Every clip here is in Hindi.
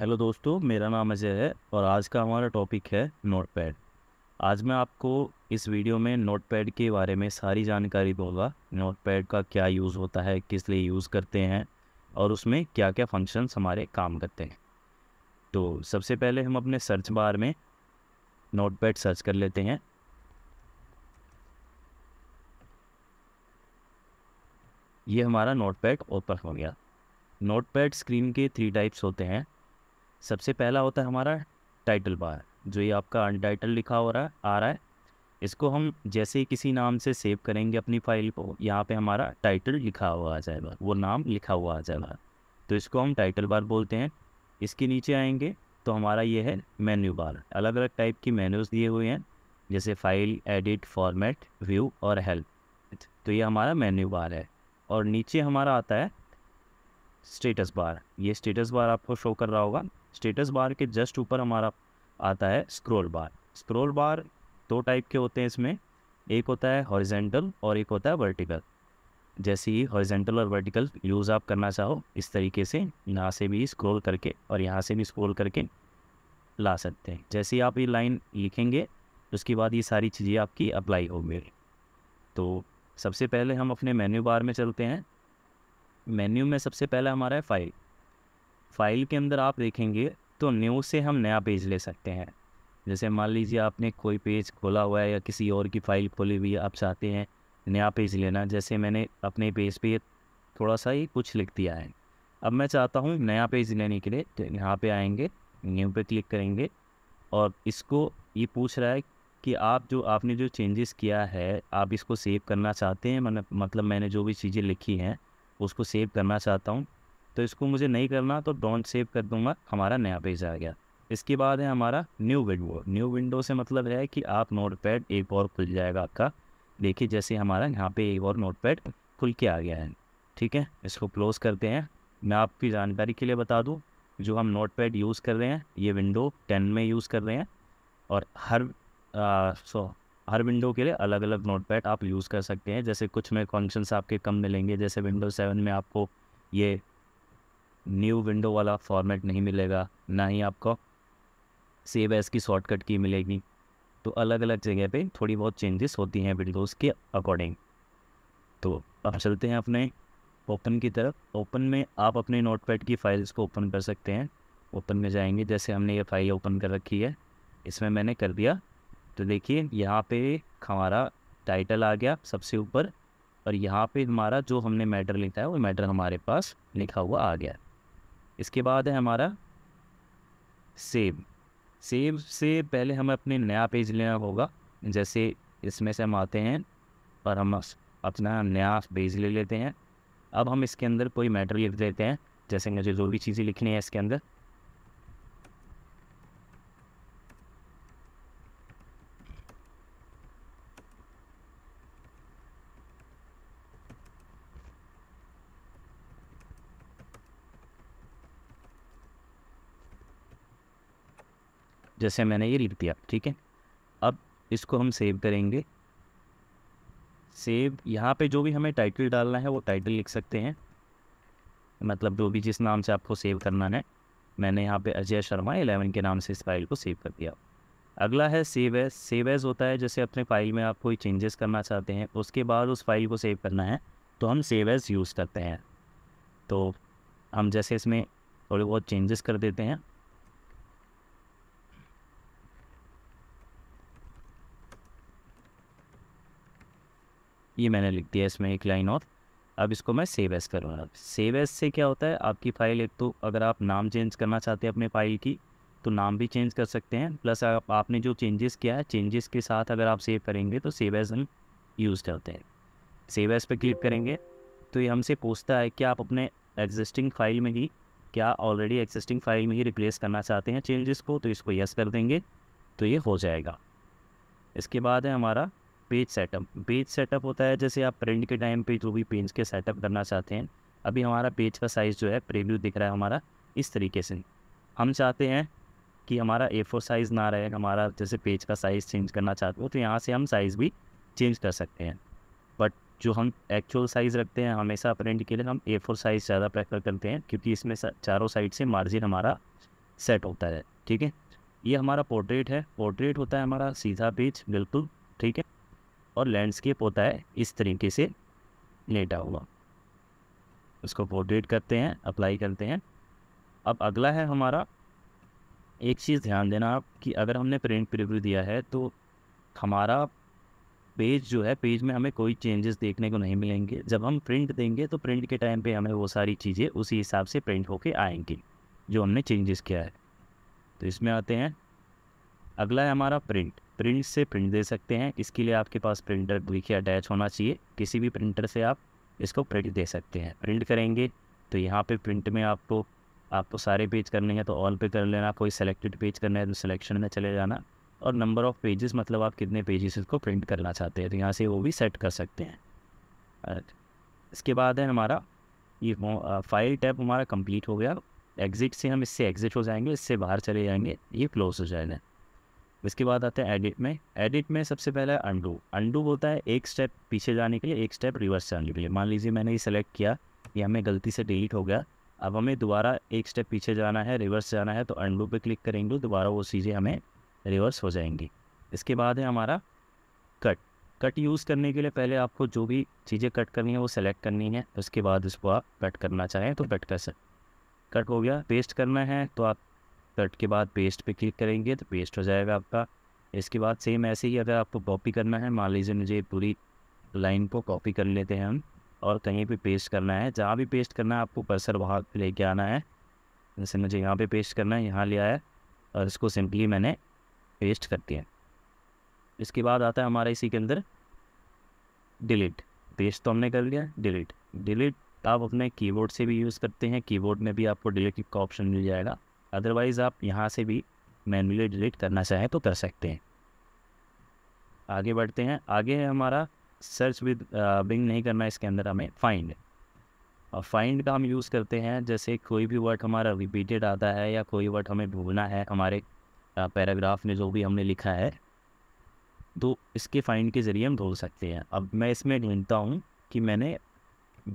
हेलो दोस्तों मेरा नाम अजय है और आज का हमारा टॉपिक है नोटपैड आज मैं आपको इस वीडियो में नोटपैड के बारे में सारी जानकारी दूंगा नोटपैड का क्या यूज़ होता है किस लिए यूज़ करते हैं और उसमें क्या क्या फंक्शंस हमारे काम करते हैं तो सबसे पहले हम अपने सर्च बार में नोटपैड सर्च कर लेते हैं ये हमारा नोटपैड ओपन हो गया नोटपैड स्क्रीन के थ्री टाइप्स होते हैं सबसे पहला होता है हमारा टाइटल बार जो ये आपका अनटाइटल लिखा हो रहा है आ रहा है इसको हम जैसे ही किसी नाम से सेव करेंगे अपनी फ़ाइल को यहाँ पे हमारा टाइटल लिखा हुआ आ जाएगा वो नाम लिखा हुआ आ जाएगा तो इसको हम टाइटल बार बोलते हैं इसके नीचे आएंगे तो हमारा ये है मेन्यू बार अलग अलग टाइप की मेन्यूज़ दिए हुए हैं जैसे फ़ाइल एडिट फॉर्मेट व्यू और हेल्प तो ये हमारा मेन्यू बार है और नीचे हमारा आता है स्टेटस बार ये स्टेटस बार आपको शो कर रहा होगा स्टेटस बार के जस्ट ऊपर हमारा आता है स्क्रोल बार स्क्रोल बार दो टाइप के होते हैं इसमें एक होता है हॉरिजेंटल और एक होता है वर्टिकल जैसे ही हॉरिजेंटल और वर्टिकल यूज़ आप करना चाहो इस तरीके से यहाँ से भी स्क्रोल करके और यहाँ से भी स्क्रोल करके ला सकते हैं जैसे ही आप ये लाइन लिखेंगे उसके बाद ये सारी चीज़ें आपकी अप्लाई होंगी तो सबसे पहले हम अपने मेन्यू बार में चलते हैं मेन्यू में सबसे पहला हमारा है फाइल फाइल के अंदर आप देखेंगे तो न्यू से हम नया पेज ले सकते हैं जैसे मान लीजिए आपने कोई पेज खोला हुआ है या किसी और की फ़ाइल खोली हुई है आप चाहते हैं नया पेज लेना जैसे मैंने अपने पेज पे थोड़ा सा ही कुछ लिख दिया है अब मैं चाहता हूँ नया पेज लेने के लिए तो यहाँ पे आएंगे न्यू पे क्लिक करेंगे और इसको ये पूछ रहा है कि आप जो आपने जो चेंजेस किया है आप इसको सेव करना चाहते हैं मतलब, मतलब मैंने जो भी चीज़ें लिखी हैं उसको सेव करना चाहता हूँ तो इसको मुझे नहीं करना तो डोंट सेव कर दूंगा हमारा नया पेज आ गया इसके बाद है हमारा न्यू विंडो न्यू विंडो से मतलब है कि आप नोट पैड एक और खुल जाएगा आपका देखिए जैसे हमारा यहाँ पे एक और नोट पैड खुल के आ गया है ठीक है इसको क्लोज़ करते हैं मैं आपकी जानकारी के लिए बता दूँ जो हम नोट पैड यूज़ कर रहे हैं ये विंडो टेन में यूज़ कर रहे हैं और हर सो हर विंडो के लिए अलग अलग नोट पैड आप यूज़ कर सकते हैं जैसे कुछ में फंक्शंस आपके कम मिलेंगे जैसे विंडो सेवन में आपको ये न्यू विंडो वाला फॉर्मेट नहीं मिलेगा ना ही आपको सेव एस की शॉर्टकट की मिलेगी तो अलग अलग जगह पे थोड़ी बहुत चेंजेस होती हैं विंडोज़ के अकॉर्डिंग तो अब चलते हैं अपने ओपन की तरफ ओपन में आप अपने नोटपैड की फाइल्स को ओपन कर सकते हैं ओपन में जाएंगे जैसे हमने ये फाइल ओपन कर रखी है इसमें मैंने कर दिया तो देखिए यहाँ पे हमारा टाइटल आ गया सबसे ऊपर और यहाँ पे हमारा जो हमने मैटर लिखा है वो मैटर हमारे पास लिखा हुआ आ गया इसके बाद है हमारा सेव सेव से पहले हमें अपने नया पेज लेना होगा जैसे इसमें से हम आते हैं और हम अपना नया पेज ले लेते हैं अब हम इसके अंदर कोई मैटर लिख देते हैं जैसे मुझे जो भी चीज़ें लिखनी है इसके अंदर जैसे मैंने ये लिख दिया ठीक है अब इसको हम सेव करेंगे सेव यहाँ पे जो भी हमें टाइटल डालना है वो टाइटल लिख सकते हैं मतलब जो भी जिस नाम से आपको सेव करना है मैंने यहाँ पे अजय शर्मा एलेवन के नाम से इस फाइल को सेव कर दिया अगला है सेव एज सेव एज होता है जैसे अपने फाइल में आप कोई चेंजेस करना चाहते हैं उसके बाद उस फाइल को सेव करना है तो हम सेव एज यूज़ करते हैं तो हम जैसे इसमें थोड़े बहुत चेंजेस कर देते हैं ये मैंने लिख दिया इसमें एक लाइन और अब इसको मैं सेव एस करूँगा सेव एस से क्या होता है आपकी फ़ाइल एक तो अगर आप नाम चेंज करना चाहते हैं अपने फ़ाइल की तो नाम भी चेंज कर सकते हैं प्लस आप, आपने जो चेंजेस किया है चेंजेस के साथ अगर आप सेव करेंगे तो सेव एस हम यूज़ करते हैं सेव एस पर क्लिक करेंगे तो ये हमसे पूछता है कि आप अपने एग्जिस्टिंग फाइल में ही क्या ऑलरेडी एग्जिस्टिंग फाइल में ही रिप्लेस करना चाहते हैं चेंजेस को तो इसको यस कर देंगे तो ये हो जाएगा इसके बाद है हमारा पेज सेटअप पेज सेटअप होता है जैसे आप प्रिंट के टाइम पे जो भी पेज के सेटअप करना चाहते हैं अभी हमारा पेज का साइज़ जो है प्रीव्यू दिख रहा है हमारा इस तरीके से हम चाहते हैं कि हमारा ए फोर साइज़ ना रहे हमारा जैसे पेज का साइज़ चेंज करना चाहते हो तो यहाँ से हम साइज़ भी चेंज कर सकते हैं बट जो हम एक्चुअल साइज़ रखते हैं हमेशा प्रिंट के लिए हम ए फोर साइज़ ज़्यादा प्रेफर करते हैं क्योंकि इसमें चारों साइड से मार्जिन हमारा सेट होता है ठीक है ये हमारा पोर्ट्रेट है पोर्ट्रेट होता है हमारा सीधा पेज बिल्कुल ठीक है और लैंडस्केप होता है इस तरीके से लेटा हुआ उसको पोर्ट्रेट करते हैं अप्लाई करते हैं अब अगला है हमारा एक चीज़ ध्यान देना आप कि अगर हमने प्रिंट प्रिव्यू दिया है तो हमारा पेज जो है पेज में हमें कोई चेंजेस देखने को नहीं मिलेंगे जब हम प्रिंट देंगे तो प्रिंट के टाइम पे हमें वो सारी चीज़ें उसी हिसाब से प्रिंट होके आएंगी जो हमने चेंजेस किया है तो इसमें आते हैं अगला है हमारा प्रिंट प्रिंट से प्रिंट दे सकते हैं इसके लिए आपके पास प्रिंटर देखिए अटैच होना चाहिए किसी भी प्रिंटर से आप इसको प्रिंट दे सकते हैं प्रिंट करेंगे तो यहाँ पे प्रिंट में आपको आपको सारे पेज करने हैं तो ऑल पे कर लेना कोई सेलेक्टेड पेज करना है तो सिलेक्शन में चले जाना और नंबर ऑफ़ पेजेस मतलब आप कितने पेजेस इसको प्रिंट करना चाहते हैं तो यहाँ से वो भी सेट कर सकते हैं इसके बाद है हमारा ये फाइल टैप हमारा कंप्लीट हो गया एग्ज़िट से हम इससे एग्ज़िट हो जाएंगे इससे बाहर चले जाएंगे ये क्लोज हो जाएगा इसके बाद आते हैं एडिट में एडिट में सबसे पहले अंडू अंडू होता है एक स्टेप पीछे जाने के लिए एक स्टेप रिवर्स जाने के लिए मान लीजिए मैंने ये सेलेक्ट किया ये हमें गलती से डिलीट हो गया अब हमें दोबारा एक स्टेप पीछे जाना है रिवर्स जाना है तो अंडू पे क्लिक करेंगे दोबारा वो चीज़ें हमें रिवर्स हो जाएंगी इसके बाद है हमारा कट कट यूज़ करने के लिए पहले आपको जो भी चीज़ें कट करनी है वो सेलेक्ट करनी है उसके बाद उसको आप कट करना चाहें तो कट कर सकते कट हो गया पेस्ट करना है तो आप कट के बाद पेस्ट पे क्लिक करेंगे तो पेस्ट हो जाएगा आपका इसके बाद सेम ऐसे ही अगर आपको कॉपी करना है मान लीजिए मुझे पूरी लाइन को कॉपी कर लेते हैं हम और कहीं पे पेस्ट करना है जहाँ भी पेस्ट करना है आपको पर्सर वहाँ लेके आना है जैसे मुझे यहाँ पे पेस्ट करना है यहाँ ले आया और इसको सिंपली मैंने पेस्ट कर दिया इसके बाद आता है हमारा इसी के अंदर डिलीट पेस्ट तो हमने कर लिया डिलीट डिलीट आप अपने कीबोर्ड से भी यूज़ करते हैं कीबोर्ड में भी आपको डिलीट का ऑप्शन मिल जाएगा अदरवाइज़ आप यहाँ से भी मैनुअली डिलीट करना चाहें तो कर सकते हैं आगे बढ़ते हैं आगे है हमारा सर्च विद बिंग नहीं करना इसके अंदर हमें फाइंड और फाइंड का हम यूज़ करते हैं जैसे कोई भी वर्ड हमारा रिपीटेड आता है या कोई वर्ड हमें ढूंढना है हमारे पैराग्राफ uh, में जो भी हमने लिखा है तो इसके फाइंड के ज़रिए हम ढूंढ सकते हैं अब मैं इसमें ढूंढता हूँ कि मैंने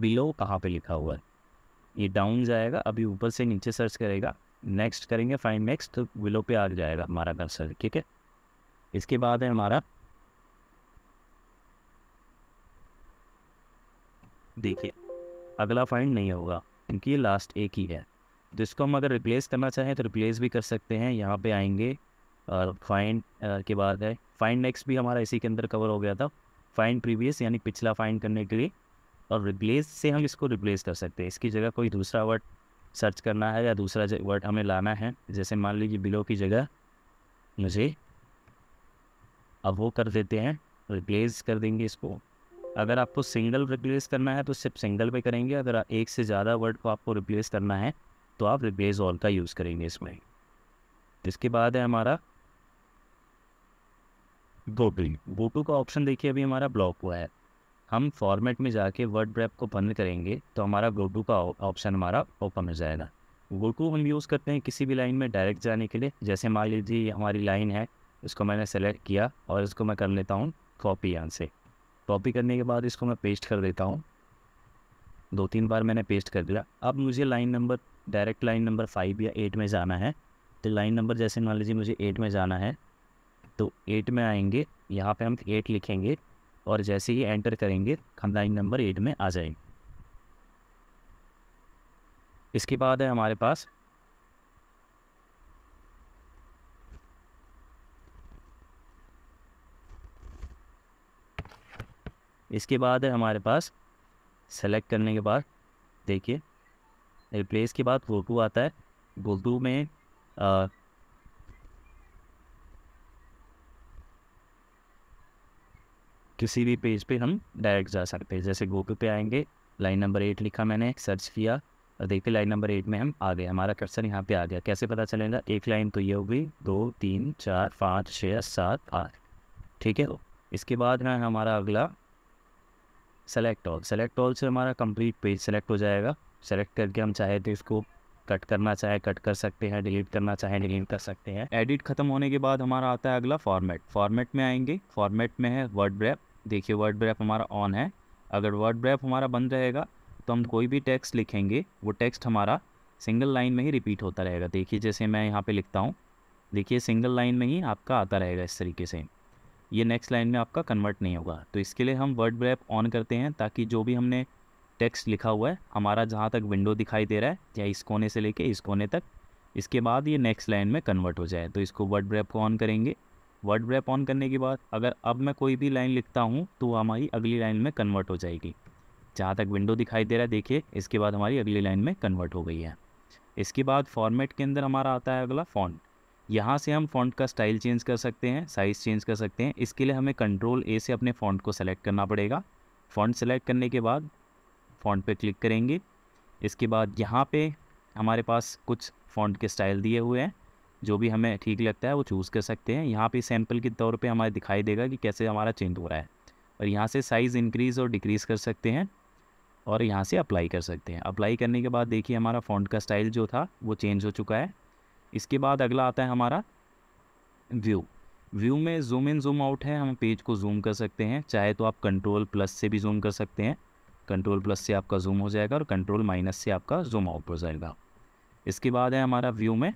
बिलो कहाँ पे लिखा हुआ है ये डाउन जाएगा अभी ऊपर से नीचे सर्च करेगा नेक्स्ट करेंगे फाइन नेक्स्ट तो विलो पे आ जाएगा हमारा कर्सर ठीक है इसके बाद है हमारा देखिए अगला फाइंड नहीं होगा क्योंकि ये लास्ट एक ही है तो इसको हम अगर रिप्लेस करना चाहें तो रिप्लेस भी कर सकते हैं यहाँ पे आएंगे और फाइंड के बाद है फाइंड नेक्स्ट भी हमारा इसी के अंदर कवर हो गया था फाइंड प्रीवियस यानी पिछला फाइंड करने के लिए और रिप्लेस से हम इसको रिप्लेस कर सकते हैं इसकी जगह कोई दूसरा वर्ड सर्च करना है या दूसरा वर्ड हमें लाना है जैसे मान लीजिए बिलो की जगह मुझे अब वो कर देते हैं रिप्लेस कर देंगे इसको अगर आपको सिंगल रिप्लेस करना है तो सिर्फ सिंगल पे करेंगे अगर एक से ज़्यादा वर्ड को आपको रिप्लेस करना है तो आप रिप्लेस ऑल का यूज़ करेंगे इसमें इसके बाद है हमारा गोटू गोटू का ऑप्शन देखिए अभी हमारा ब्लॉक हुआ है हम फॉर्मेट में जाके वर्ड ब्रैप को बंद करेंगे तो हमारा गोटू का ऑप्शन हमारा ओपन हो जाएगा गोटू हम यूज़ करते हैं किसी भी लाइन में डायरेक्ट जाने के लिए जैसे मान लीजिए हमारी लाइन है इसको मैंने सेलेक्ट किया और इसको मैं कर लेता हूँ कॉपी यहाँ से कॉपी करने के बाद इसको मैं पेस्ट कर देता हूँ दो तीन बार मैंने पेस्ट कर दिया अब मुझे line number direct line number five या एट में जाना है तो लाइन नंबर जैसे मान लीजिए मुझे एट में जाना है तो एट में आएंगे यहाँ पे हम एट लिखेंगे और जैसे ही एंटर करेंगे हम लाइन नंबर एट में आ जाएंगे इसके बाद है हमारे पास इसके बाद है हमारे पास सेलेक्ट करने के बाद देखिए रिप्लेस के बाद गोटू आता है गोटू में किसी भी पेज पे हम डायरेक्ट जा सकते हैं जैसे गूगल पे आएंगे लाइन नंबर एट लिखा मैंने सर्च किया और देखिए लाइन नंबर एट में हम आ गए हमारा कर्सर यहाँ पे आ गया कैसे पता चलेगा एक लाइन तो ये होगी दो तीन चार पाँच छः सात आठ ठीक है इसके बाद है हमारा अगला सेलेक्ट ऑल सेलेक्ट ऑल से हमारा कंप्लीट पेज सेलेक्ट हो जाएगा सेलेक्ट करके हम चाहे तो इसको कट करना चाहे कट कर सकते हैं डिलीट करना चाहे डिलीट कर सकते हैं एडिट खत्म होने के बाद हमारा आता है अगला फॉर्मेट फॉर्मेट में आएंगे फॉर्मेट में है वर्ड ब्रैप देखिए वर्ड ब्रैप हमारा ऑन है अगर वर्ड ब्रैप हमारा बंद रहेगा तो हम कोई भी टेक्स्ट लिखेंगे वो टेक्स्ट हमारा सिंगल लाइन में ही रिपीट होता रहेगा देखिए जैसे मैं यहाँ पे लिखता हूँ देखिए सिंगल लाइन में ही आपका आता रहेगा इस तरीके से ये नेक्स्ट लाइन में आपका कन्वर्ट नहीं होगा तो इसके लिए हम वर्ड ब्रैप ऑन करते हैं ताकि जो भी हमने टेक्स्ट लिखा हुआ है हमारा जहाँ तक विंडो दिखाई दे रहा है या इस कोने से लेके इस कोने तक इसके बाद ये नेक्स्ट लाइन में कन्वर्ट हो जाए तो इसको वर्ड ब्रैप को ऑन करेंगे वर्ड ब्रैप ऑन करने के बाद अगर अब मैं कोई भी लाइन लिखता हूँ तो हमारी अगली लाइन में कन्वर्ट हो जाएगी जहाँ तक विंडो दिखाई दे रहा है देखिए इसके बाद हमारी अगली लाइन में कन्वर्ट हो गई है इसके बाद फॉर्मेट के अंदर हमारा आता है अगला फॉन्ट यहाँ से हम फॉन्ट का स्टाइल चेंज कर सकते हैं साइज़ चेंज कर सकते हैं इसके लिए हमें कंट्रोल ए से अपने फॉन्ट को सेलेक्ट करना पड़ेगा फॉन्ट सेलेक्ट करने के बाद फॉन्ट पे क्लिक करेंगे इसके बाद यहाँ पे हमारे पास कुछ फॉन्ट के स्टाइल दिए हुए हैं जो भी हमें ठीक लगता है वो चूज़ कर सकते हैं यहाँ पे सैम्पल के तौर पे हमारे दिखाई देगा कि कैसे हमारा चेंज हो रहा है और यहाँ से साइज़ इंक्रीज़ और डिक्रीज़ कर सकते हैं और यहाँ से अप्लाई कर सकते हैं अप्लाई करने के बाद देखिए हमारा फ़ॉन्ट का स्टाइल जो था वो चेंज हो चुका है इसके बाद अगला आता है हमारा व्यू व्यू में जूम इन जूम आउट है हम पेज को जूम कर सकते हैं चाहे तो आप कंट्रोल प्लस से भी जूम कर सकते हैं कंट्रोल प्लस से आपका जूम हो जाएगा और कंट्रोल माइनस से आपका जूम आउट हो जाएगा इसके बाद है हमारा व्यू में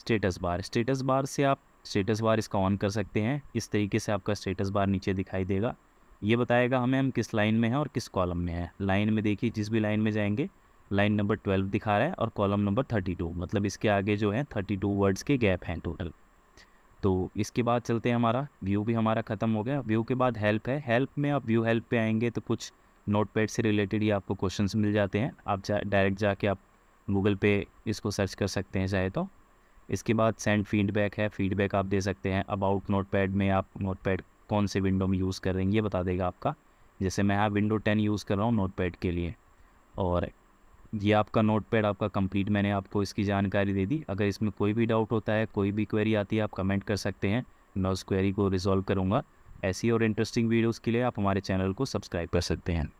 स्टेटस बार स्टेटस बार से आप स्टेटस बार इसका ऑन कर सकते हैं इस तरीके से आपका स्टेटस बार नीचे दिखाई देगा ये बताएगा हमें हम किस लाइन में हैं और किस कॉलम में है लाइन में देखिए जिस भी लाइन में जाएंगे लाइन नंबर ट्वेल्व दिखा रहा है और कॉलम नंबर थर्टी टू मतलब इसके आगे जो है थर्टी टू वर्ड्स के गैप हैं टोटल तो इसके बाद चलते हैं हमारा व्यू भी हमारा ख़त्म हो गया व्यू के बाद हेल्प है हेल्प में आप व्यू हेल्प पे आएंगे तो कुछ नोटपैड से रिलेटेड ही आपको क्वेश्चंस मिल जाते हैं आप जा डायरेक्ट जाके आप गूगल पे इसको सर्च कर सकते हैं चाहे तो इसके बाद सेंड फीडबैक है फीडबैक आप दे सकते हैं अबाउट नोट पैड में आप नोट पैड कौन से विंडो में यूज़ कर रहे हैं ये बता देगा आपका जैसे मैं यहाँ विंडो टेन यूज़ कर रहा हूँ नोट पैड के लिए और ये आपका नोट पैड आपका कंप्लीट मैंने आपको इसकी जानकारी दे दी अगर इसमें कोई भी डाउट होता है कोई भी क्वेरी आती है आप कमेंट कर सकते हैं मैं उस क्वेरी को रिजॉल्व करूँगा ऐसी और इंटरेस्टिंग वीडियोज़ के लिए आप हमारे चैनल को सब्सक्राइब कर सकते हैं